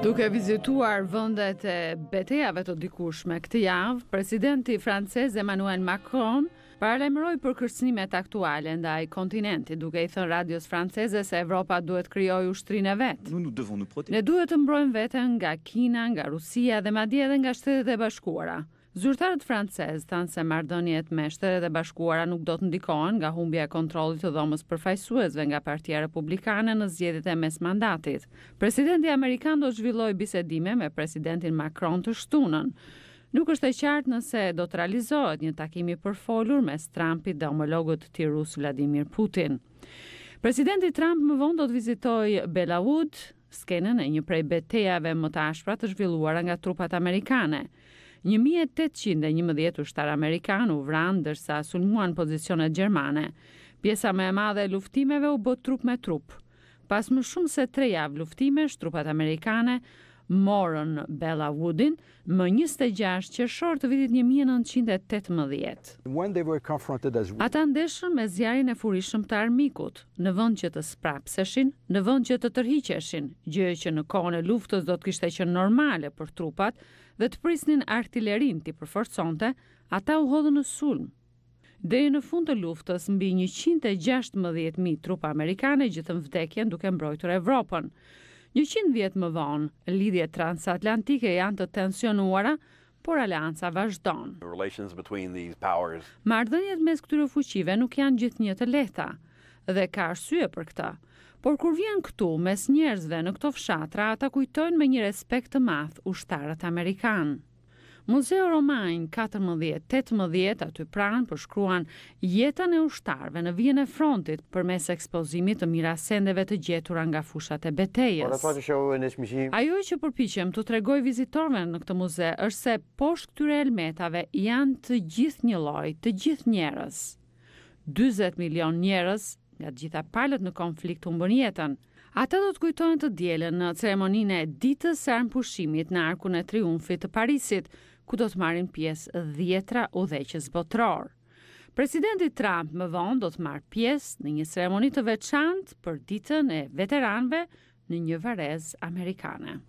Duke vizituar vëndet e betejave të dikushme këtë javë, presidenti francez Emmanuel Macron paralemroj për kërsnimet aktuale nda i kontinenti, duke i thënë radios franceze se Evropa duhet kryoj ushtrin e vetë. Ne duhet të mbrojmë vetën nga Kina, nga Rusia dhe madje dhe nga shtetet e bashkuara. Zyrtarët francezë thanë se marrëdhëniet me Shtetet e Bashkuara nuk do të ndikohen nga humbja e kontrollit të dhomës përfaqësuesve nga Partia Republikane në zgjedhjet e mesmandatit. Presidenti amerikan do zhvilloj bisedime me presidentin Macron të shtunën. Nuk është e qartë nëse do të realizohet një takim i përfolur mes Trumpit dhe homologut të tij rus Vladimir Putin. Presidenti Trump më vonë do të vizitojë Belawood, skenën e një prej betejave më të ashpra të zhvilluara nga trupat amerikane. 1811 ushtar amerikan u vran ndërsa sulmuan pozicionet gjermane. Pjesa më e madhe e luftimeve u bë trup me trup. Pas më shumë se 3 javë luftimesh, trupat amerikane morën Bella Woodin më 26 qershor të vitit 1918. Ata ndeshën me zjarin e furishëm të armikut, në vend që të sprapseshin, në vend që të tërhiqeshin, gjë që në kohën e luftës do të kishte qenë normale për trupat dhe të prisnin artilerin të përforconte, ata u hodhën në sulm. Dhe në fund të luftës, mbi 116.000 trupa amerikane gjithë në vdekjen duke mbrojtur Evropën. Një qindë vjetë më vonë, lidhje transatlantike janë të tensionuara, por alianca vazhdonë. Mardënjet mes këtyre fuqive nuk janë gjithë një të leta, dhe ka arsye syë për këta. Por kur vjen këtu mes njerëzve në këto fshatra, ata kujtojnë me një respekt të math ushtarët Amerikanë. Muzeu Romain 14-18 aty pranë përshkruan jetën e ushtarve në vijën e frontit për mes ekspozimit të mirasendeve të gjetura nga fushat e betejes. Ajo e që përpichem të tregoj vizitorve në këtë muze është se poshtë këtyre elmetave janë të gjithë një loj, të gjithë njerës. 20 milion njerës nga gjitha palët në konflikt të mbërjetën, Ata do të kujtojnë të djelen në ceremoninë e ditës së armpushimit në arkun e triumfit të Parisit, ku do të marrin pjesë dhjetra udhëheqës botror. Presidenti Trump më vonë do të marrë pjesë në një ceremoni të veçantë për ditën e veteranëve në një varez amerikane.